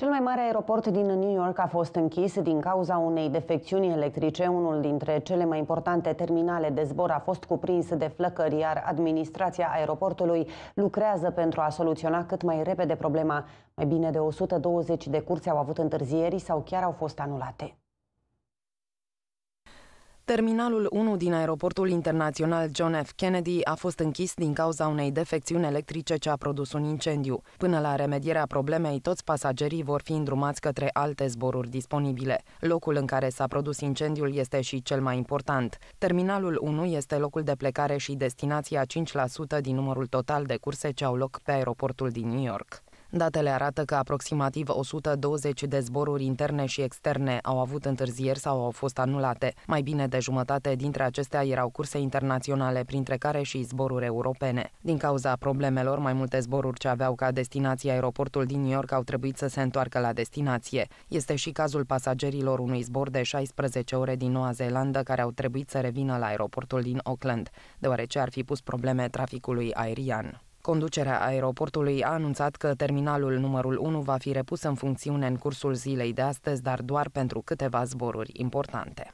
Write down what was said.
Cel mai mare aeroport din New York a fost închis din cauza unei defecțiuni electrice. Unul dintre cele mai importante terminale de zbor a fost cuprins de flăcări, iar administrația aeroportului lucrează pentru a soluționa cât mai repede problema. Mai bine de 120 de curse au avut întârzieri sau chiar au fost anulate. Terminalul 1 din aeroportul internațional John F. Kennedy a fost închis din cauza unei defecțiuni electrice ce a produs un incendiu. Până la remedierea problemei, toți pasagerii vor fi îndrumați către alte zboruri disponibile. Locul în care s-a produs incendiul este și cel mai important. Terminalul 1 este locul de plecare și destinația 5% din numărul total de curse ce au loc pe aeroportul din New York. Datele arată că aproximativ 120 de zboruri interne și externe au avut întârzieri sau au fost anulate. Mai bine de jumătate dintre acestea erau curse internaționale, printre care și zboruri europene. Din cauza problemelor, mai multe zboruri ce aveau ca destinație aeroportul din New York au trebuit să se întoarcă la destinație. Este și cazul pasagerilor unui zbor de 16 ore din Noua Zeelandă care au trebuit să revină la aeroportul din Auckland, deoarece ar fi pus probleme traficului aerian. Conducerea aeroportului a anunțat că terminalul numărul 1 va fi repus în funcțiune în cursul zilei de astăzi, dar doar pentru câteva zboruri importante.